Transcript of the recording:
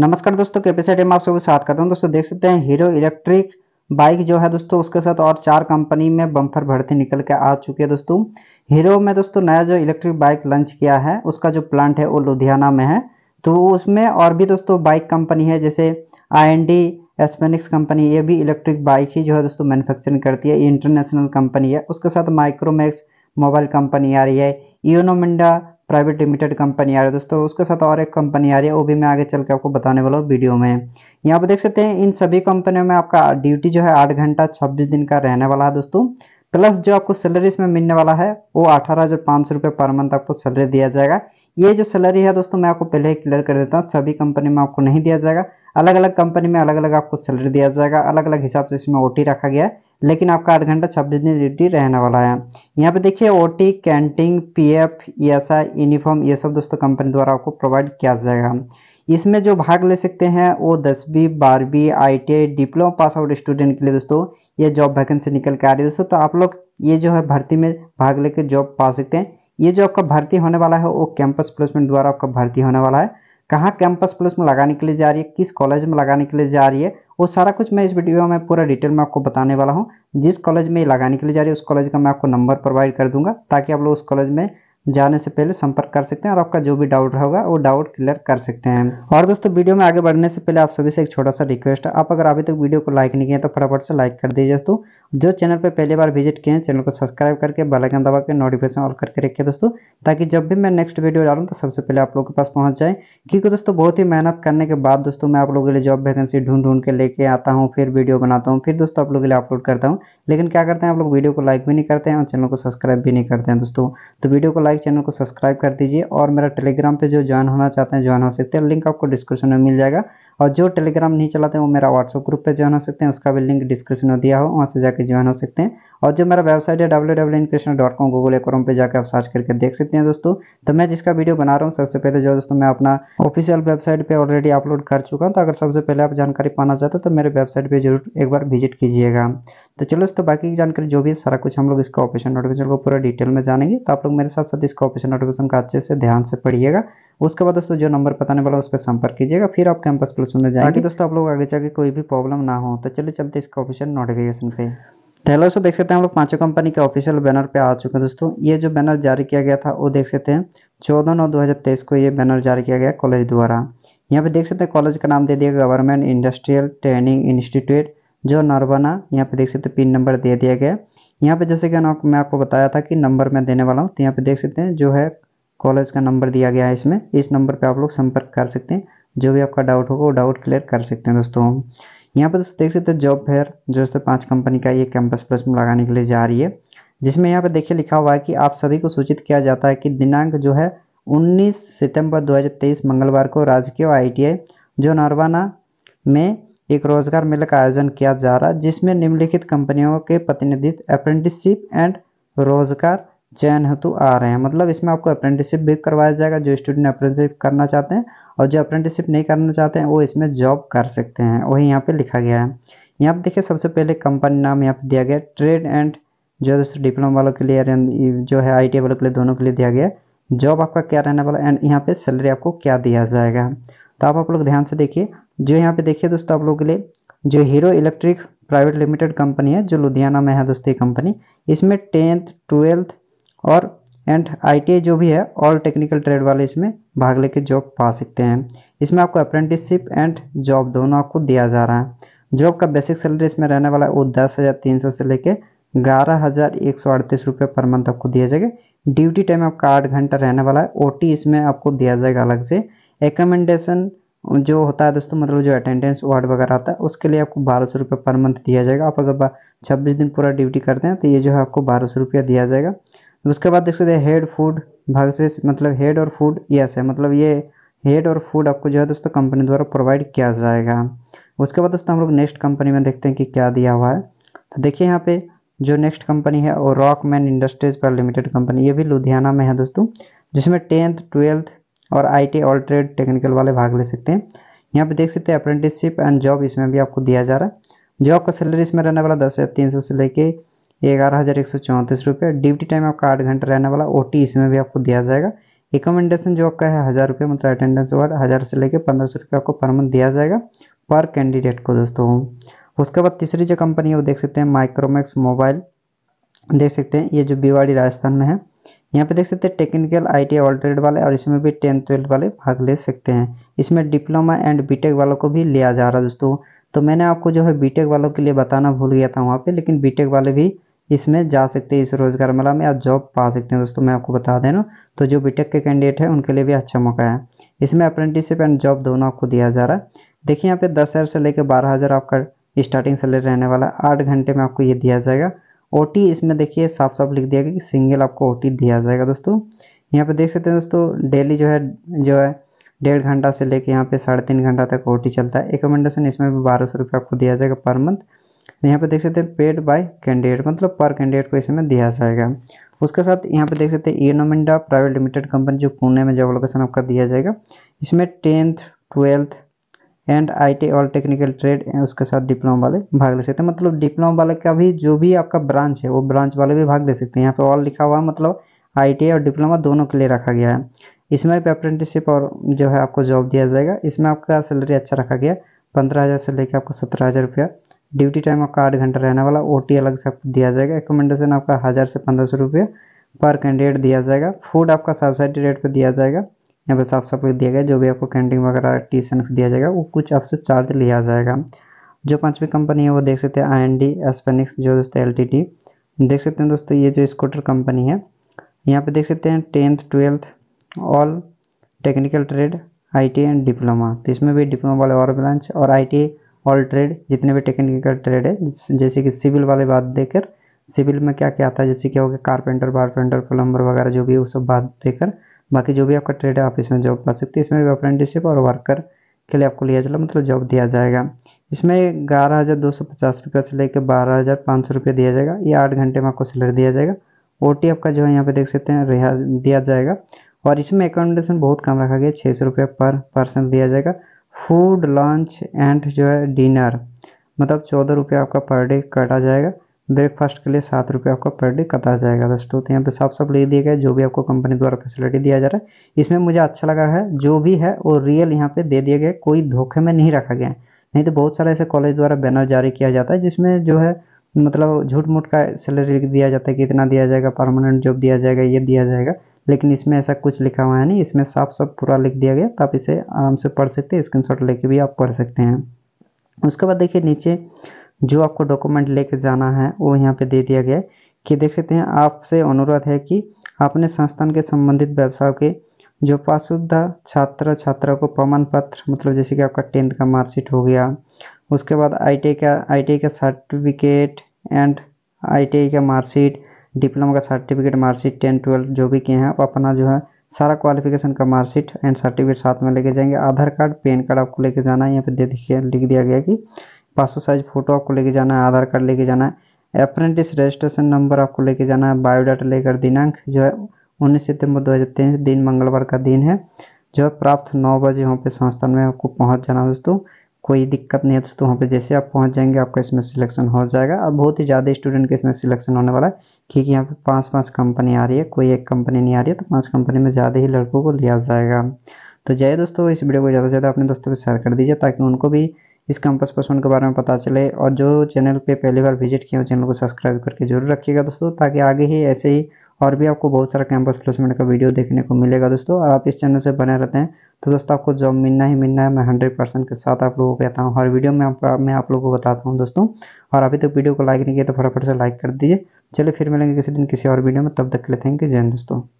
नमस्कार दोस्तों कैपेसिटी में आप सबको साथ कर रहा हूँ दोस्तों देख सकते हैं हीरो इलेक्ट्रिक बाइक जो है दोस्तों उसके साथ और चार कंपनी में बम्फर भर्ती निकल के आ चुकी है दोस्तों हीरो में दोस्तों नया जो इलेक्ट्रिक बाइक लॉन्च किया है उसका जो प्लांट है वो लुधियाना में है तो उसमें और भी दोस्तों बाइक कंपनी है जैसे आई एन डी एस्पेनिक्स कंपनी ये भी इलेक्ट्रिक बाइक ही जो है दोस्तों मैन्युफैक्चरिंग करती है ये इंटरनेशनल कंपनी है उसके साथ माइक्रोमैक्स मोबाइल कंपनी आ रही है ईनो प्राइवेट लिमिटेड कंपनी आ रही है दोस्तों उसके साथ और एक कंपनी आ रही है वो भी मैं आगे चल के आपको बताने वाला हूँ वीडियो में यहाँ पर देख सकते हैं इन सभी कंपनियों में आपका ड्यूटी जो है आठ घंटा छब्बीस दिन का रहने वाला है दोस्तों प्लस जो आपको सैलरी इसमें मिलने वाला है वो अठारह हज़ार पाँच सौ रुपये पर मंथ आपको सैलरी दिया जाएगा ये जो सैलरी है दोस्तों मैं आपको पहले ही क्लियर कर देता हूँ सभी कंपनी में आपको नहीं दिया जाएगा अलग अलग कंपनी में अलग अलग आपको सैलरी दिया जाएगा अलग अलग हिसाब से इसमें ओ रखा गया है लेकिन आपका आठ घंटा छब्बीस दिन ड्यूटी रहने वाला है यहाँ पे देखिए OT canteen PF F uniform ये सब दोस्तों कंपनी द्वारा आपको प्रोवाइड किया जाएगा इसमें जो भाग ले सकते हैं वो दसवीं बारहवीं ITI diploma pass out student के लिए दोस्तों ये जॉब वैकेंसी निकल के आ रही है दोस्तों तो आप लोग ये जो है भर्ती में भाग लेकर जॉब पा सकते हैं ये जो आपका भर्ती होने वाला है वो कैंपस प्लेसमेंट द्वारा आपका भर्ती होने वाला है कहाँ कैंपस प्लेसमेंट लगाने के लिए जा रही है किस कॉलेज में लगाने के लिए जा रही है वो सारा कुछ मैं इस वीडियो में पूरा डिटेल में आपको बताने वाला हूँ जिस कॉलेज में लगाने के लिए जा रही है उस कॉलेज का मैं आपको नंबर प्रोवाइड कर दूंगा ताकि आप लोग उस कॉलेज में जाने से पहले संपर्क कर सकते हैं और आपका जो भी डाउट होगा वो डाउट क्लियर कर सकते हैं और दोस्तों वीडियो में आगे बढ़ने से पहले आप सभी से एक छोटा सा रिक्वेस्ट है आप अगर अभी तक वीडियो को लाइक नहीं किया तो फटाफट से लाइक कर दीजिए दोस्तों जो चैनल पर पहली बार विजिट किए हैं चैनल को सब्सक्राइब करके बेलाइकन दबा के नोटिफिकेशन ऑल करके रखिए दोस्तों ताकि जब भी मैं नेक्स्ट वीडियो डालूँ तो सबसे पहले आप लोगों के पास पहुँच जाए क्योंकि दोस्तों बहुत ही मेहनत करने के बाद दोस्तों मैं आप लोगों के लिए जॉब वैकेंसी ढूंढ ढूंढ के लेके आता हूँ फिर वीडियो बनाता हूँ फिर दोस्तों आप लोगों के लिए अपलोड करता हूँ लेकिन क्या करते हैं आप लोग वीडियो को लाइक भी नहीं करते हैं और चैनल को सब्सक्राइब भी नहीं करते हैं दोस्तों तो वीडियो को लाइक चैनल को सब्सक्राइब कर दीजिए और मेरा टेलीग्राम पे जो ज्वाइन होना चाहते हैं ज्वाइन हो सकते हैं लिंक आपको डिस्क्रिप्शन में मिल जाएगा और जो टेलीग्राम नहीं चलाते हैं वो मेरा व्हाट्सअप ग्रुप पे ज्वाइन हो सकते हैं उसका भी लिंक डिस्क्रिप्शन में दिया हो वहाँ से जाकर ज्वाइन हो सकते हैं और जो मेरा वेबसाइट है W W in Krishna dot com Google एकम पर जाकर आप सर्च करके देख सकते हैं दोस्तों तो मैं जिसका वीडियो बना रहा हूँ सबसे पहले जो दोस्तों मैं अपना ऑफिशियल वेबसाइट पर ऑलरेडी अपलोड कर चुका हूँ तो अगर सबसे पहले आप जानकारी पाना चाहते हैं तो मेरे वेबसाइट पर जरूर एक बार विजिट कीजिएगा तो चलो दोस्तों बाकी की जानकारी जो भी है सारा कुछ हम लोग इसका ऑपरेशन नोटिफिकेशन को पूरा डिटेल में जानेंगे तो आप लोग मेरे साथ साथ इसका ऑपरेशन नोटिफिकेशन का अच्छे से ध्यान से पढ़िएगा उसके बाद दोस्तों जो नंबर बताने वाला उस पर संपर्क कीजिएगा फिर आप कैंपस प्लस में जाएंगे दोस्तों आप लोग आगे जाके कोई भी प्रॉब्लम ना हो तो चलिए चलते इसका ऑपरेशन नोटिफिकेशन पे पहले तो दोस्तों देख सकते हैं हम लोग पांचों कंपनी के ऑफिशियल बैनर पे आ चुके हैं दोस्तों ये जो बैनर जारी किया गया था वो देख सकते हैं चौदह नौ दो को ये बैनर जारी किया गया कॉलेज द्वारा यहाँ पे देख सकते हैं कॉलेज का नाम दे दिया गवर्नमेंट इंडस्ट्रियल ट्रेनिंग इंस्टीट्यूट जो नरवाना यहाँ पे देख सकते हैं पिन नंबर दे दिया गया यहाँ पे जैसे कि मैं आपको बताया था कि नंबर मैं देने वाला हूँ तो यहाँ पे देख सकते हैं जो है कॉलेज का नंबर दिया गया है इसमें इस नंबर पे आप लोग संपर्क कर सकते हैं जो भी आपका डाउट होगा वो डाउट क्लियर कर सकते हैं दोस्तों यहाँ पे दोस्तों देख सकते हैं जॉब फेयर जो दोस्तों पाँच कंपनी का ये कैंपस प्लस में लगाने के लिए जा रही है जिसमें यहाँ पे देखिए लिखा हुआ है कि आप सभी को सूचित किया जाता है कि दिनांक जो है उन्नीस सितम्बर दो मंगलवार को राजकीय आई जो नरवाना में एक रोजगार मेले का आयोजन किया जा रहा है जिसमें निम्नलिखित कंपनियों के प्रतिनिधित्व अप्रेंटिसशिप एंड रोजगार चयन हेतु आ रहे हैं मतलब इसमें आपको अप्रेंटिसशिप भी करवाया जाएगा जो स्टूडेंट अप्रेंटिसशिप करना चाहते हैं और जो अप्रेंटिसशिप नहीं करना चाहते हैं वो इसमें जॉब कर सकते हैं वही यहाँ पे लिखा गया है यहाँ पे देखिए सबसे पहले कंपनी नाम यहाँ पे दिया गया ट्रेड एंड जो दोस्तों डिप्लोमा वालों के लिए जो है आई वालों के लिए दोनों के लिए दिया गया जॉब आपका क्या रहने वाला एंड यहाँ पे सैलरी आपको क्या दिया जाएगा तो आप आप लोग ध्यान से देखिए जो यहाँ पे देखिए दोस्तों आप लोगों के लिए जो Hero Electric private limited company है जो लुधियाना में है दोस्तों ये कंपनी इसमें टेंथ ट्वेल्थ और एंड आई जो भी है ऑल टेक्निकल ट्रेड वाले इसमें भाग लेके जॉब पा सकते हैं इसमें आपको अप्रेंटिसशिप एंड जॉब दोनों आपको दिया जा रहा है जॉब का बेसिक सैलरी इसमें रहने वाला है वो दस हज़ार तीन सौ से लेके ग्यारह हज़ार एक सौ अड़तीस रुपये पर मंथ आपको दिया जाएगा ड्यूटी टाइम आपका आठ घंटा रहने वाला है ओ इसमें आपको दिया जाएगा अलग से एकमेंडेशन जो होता है दोस्तों मतलब जो अटेंडेंस वार्ड वगैरह आता है उसके लिए आपको बारह सौ पर मंथ दिया जाएगा आप अगर छब्बीस दिन पूरा ड्यूटी करते हैं तो ये जो है आपको बारह सौ रुपया दिया जाएगा उसके बाद देख सकते हैं हेड फूड भागसेस मतलब हेड और फूड यस है मतलब ये हेड और फूड आपको जो है दोस्तों कंपनी द्वारा प्रोवाइड किया जाएगा उसके बाद दोस्तों हम लोग नेक्स्ट कंपनी में देखते हैं कि क्या दिया हुआ है तो देखिए यहाँ पे जो नेक्स्ट कंपनी है वो रॉक मैन इंडस्ट्रीज पर लिमिटेड कंपनी ये भी लुधियाना में है दोस्तों जिसमें टेंथ ट्वेल्थ और आईटी ऑल ट्रेड टेक्निकल वाले भाग ले सकते हैं यहाँ पे देख सकते हैं अप्रेंटिसशिप एंड जॉब इसमें भी आपको दिया जा रहा है जॉब का सैलरी इसमें रहने वाला दस हज़ार तीन सौ से लेके ग्यारह हज़ार एक सौ चौंतीस रुपये ड्यूटी टाइम आपका आठ घंटा रहने वाला ओ इसमें भी आपको दिया जाएगा रिकमेंडेशन जॉब का है हज़ार रुपये मतलब अटेंडेंस वर्ड हज़ार से लेकर पंद्रह सौ रुपये आपको पर मंथ दिया जाएगा पर कैंडिडेट को दोस्तों उसके बाद तीसरी जो कंपनी है वो देख सकते हैं माइक्रोमैक्स मोबाइल देख सकते हैं ये जो बीवाड़ी राजस्थान में है यहाँ पे देख सकते हैं टेक्निकल आई टी ऑल्ट्रेड वाले और इसमें भी टेंथ ट्वेल्थ वाले भाग ले सकते हैं इसमें डिप्लोमा एंड बीटेक वालों को भी लिया जा रहा है दोस्तों तो मैंने आपको जो है बीटेक वालों के लिए बताना भूल गया था वहाँ पे लेकिन बीटेक वाले भी इसमें जा सकते हैं इस रोज़गार मेला में या जॉब पा सकते हैं दोस्तों मैं आपको बता देना तो जो बी के कैंडिडेट है उनके लिए भी अच्छा मौका है इसमें अप्रेंटिसिप एंड जॉब दोनों आपको दिया जा रहा है देखिए यहाँ पे दस हज़ार से लेकर बारह हज़ार आपका स्टार्टिंग सैलरी रहने वाला आठ घंटे में आपको ये दिया जाएगा ओ इसमें देखिए साफ साफ लिख दिया गया कि सिंगल आपको ओ दिया जाएगा दोस्तों यहाँ पे देख सकते हैं दोस्तों डेली जो है जो है डेढ़ घंटा से लेके यहाँ पे साढ़े तीन घंटा तक ओ चलता है एकोमेंडेशन इसमें भी बारह सौ आपको दिया जाएगा पर मंथ यहाँ पे देख सकते हैं पेड बाय कैंडिडेट मतलब पर कैंडिडेट को इसमें दिया जाएगा उसके साथ यहाँ पे देख सकते हैं इनोमिंडा प्राइवेट लिमिटेड कंपनी जो पुणे में जॉब लोकेशन आपका दिया जाएगा इसमें tenth twelfth and I all technical trade उसके साथ डिप्लोमा वाले भाग ले सकते हैं मतलब डिप्लोमा वाले का भी जो भी आपका ब्रांच है वो ब्रांच वाले भी भाग ले सकते हैं यहाँ पे ऑल लिखा हुआ मतलब आई और डिप्लोमा दोनों के लिए रखा गया है इसमें भी अप्रेंटिसिप और जो है आपको जॉब दिया जाएगा इसमें आपका सैलरी अच्छा रखा गया पंद्रह हज़ार से लेकर आपको सत्रह हज़ार रुपया ड्यूटी टाइम आपका आठ घंटा रहने वाला ओ अलग से आपको दिया जाएगा रिकमेंडेशन आपका हज़ार से पंद्रह सौ रुपया पर कैंडिडेट दिया जाएगा फूड आपका सब्सिडी रेट पर दिया जाएगा यहाँ पे साफ साफ दिया गया जो भी आपको कैंटीन वगैरह टी दिया जाएगा वो कुछ आपसे चार्ज लिया जाएगा जो पांचवी कंपनी है वो देख सकते हैं आई एन डी एसपेनिक्स जो दोस्तों एल टी टी देख सकते हैं दोस्तों ये जो स्कूटर कंपनी है यहाँ पे देख सकते हैं tenth twelfth all technical trade I T and diploma तो इसमें भी डिप्लोमा वाले और ब्रांच और आई टी ऑल ट्रेड जितने भी टेक्निकल ट्रेड है जैसे कि सिविल वाले बात देकर सिविल में क्या क्या आता है जैसे क्या हो गया कारपेंटर बारपेंटर प्लम्बर वगैरह जो भी वो सब बात देकर बाकी जो भी आपका ट्रेड है आप इसमें जॉब पा सकते हैं इसमें भी अप्रेंटिसिप और वर्कर के लिए आपको लिया जाएगा मतलब जॉब दिया जाएगा इसमें ग्यारह हज़ार दो सौ पचास रुपये से लेकर बारह हज़ार पाँच सौ रुपये दिया जाएगा ये आठ घंटे में आपको सैलरी दिया जाएगा ओ टी आपका जो है यहाँ पे देख सकते हैं रिहा दिया जाएगा और इसमें एकोमोडेशन बहुत कम रखा गया छः सौ रुपये पर पर्सन दिया जाएगा फूड लंच एंड जो है डिनर मतलब चौदह रुपये आपका पर डे कटा जाएगा ब्रेकफास्ट के लिए सात रुपये आपका पर डे कता जाएगा दोस्तों तो यहाँ पे साफ साफ लिख दिया गया जो भी आपको कंपनी द्वारा फैसिलिटी दिया जा रहा है इसमें मुझे अच्छा लगा है जो भी है वो रियल यहाँ पे दे दिया गया कोई धोखे में नहीं रखा गया है नहीं तो बहुत सारे ऐसे कॉलेज द्वारा बैनर जारी किया जाता है जिसमें जो है मतलब झूठ मूठ का सैलरी दिया जाता है कि इतना दिया जाएगा परमानेंट जॉब दिया जाएगा ये दिया जाएगा लेकिन इसमें ऐसा कुछ लिखा हुआ है नहीं इसमें साफ साफ पूरा लिख दिया गया तो आप इसे आराम से पढ़ सकते हैं स्क्रीन लेके भी आप पढ़ सकते हैं उसके बाद देखिए नीचे जो आपको डॉक्यूमेंट लेके जाना है वो यहाँ पे दे दिया गया है कि देख सकते हैं आपसे अनुरोध है कि अपने संस्थान के संबंधित व्यवसाय के जो पासुद्धा छात्र छात्रा को प्रमाण पत्र मतलब जैसे कि आपका टेंथ का मार्कशीट हो गया उसके बाद आई का आई का सर्टिफिकेट एंड आई का मार्कशीट डिप्लोमा का सर्टिफिकेट मार्कशीट टेन ट्वेल्व जो भी किए हैं आप अपना जो है सारा क्वालिफिकेशन का मार्कशीट एंड सर्टिफिकेट साथ में लेके जाएंगे आधार कार्ड पैन कार्ड आपको लेके जाना है यहाँ पे दे दिखे लिख दिया गया कि पासपोर्ट साइज फ़ोटो आपको लेके जाना है आधार कार्ड लेके जाना है अप्रेंटिस रजिस्ट्रेशन नंबर आपको लेके जाना है बायोडाटा लेकर दिनांक जो है उन्नीस सितम्बर दो हज़ार तेईस दिन मंगलवार का दिन है जो है प्राप्त नौ बजे वहाँ पे संस्थान में आपको पहुँच जाना दोस्तों कोई दिक्कत नहीं है दोस्तों वहाँ पे जैसे आप पहुँच जाएंगे आपका इसमें सिलेक्शन हो जाएगा अब बहुत ही ज़्यादा स्टूडेंट के इसमें सिलेक्शन होने वाला है क्योंकि यहाँ पे पाँच पाँच कंपनी आ रही है कोई एक कंपनी नहीं आ रही है तो पाँच कंपनी में ज़्यादा ही लड़कों को लिया जाएगा तो जय दोस्तों इस वीडियो को ज़्यादा से ज़्यादा अपने दोस्तों पर शेयर कर दीजिए ताकि उनको भी इस कैंपस प्लेसमेंट के बारे में पता चले और जो चैनल पे पहली बार विजिट किया चैनल को सब्सक्राइब करके जरूर रखिएगा दोस्तों ताकि आगे ही ऐसे ही और भी आपको बहुत सारा कैंपस प्लेसमेंट का वीडियो देखने को मिलेगा दोस्तों और आप इस चैनल से बने रहते हैं तो दोस्तों आपको जॉब मिलना ही मिलना है मैं हंड्रेड परसेंट के साथ आप लोगों को कहता हूँ हर वीडियो में आप मैं आप लोगों को बताता हूँ दोस्तों और अभी तक वीडियो को लाइक नहीं किया तो फटाफट से लाइक कर दीजिए चलिए फिर मिलेंगे किसी दिन किसी और वीडियो में तब तक के लिए थैंक यू जय दोस्तों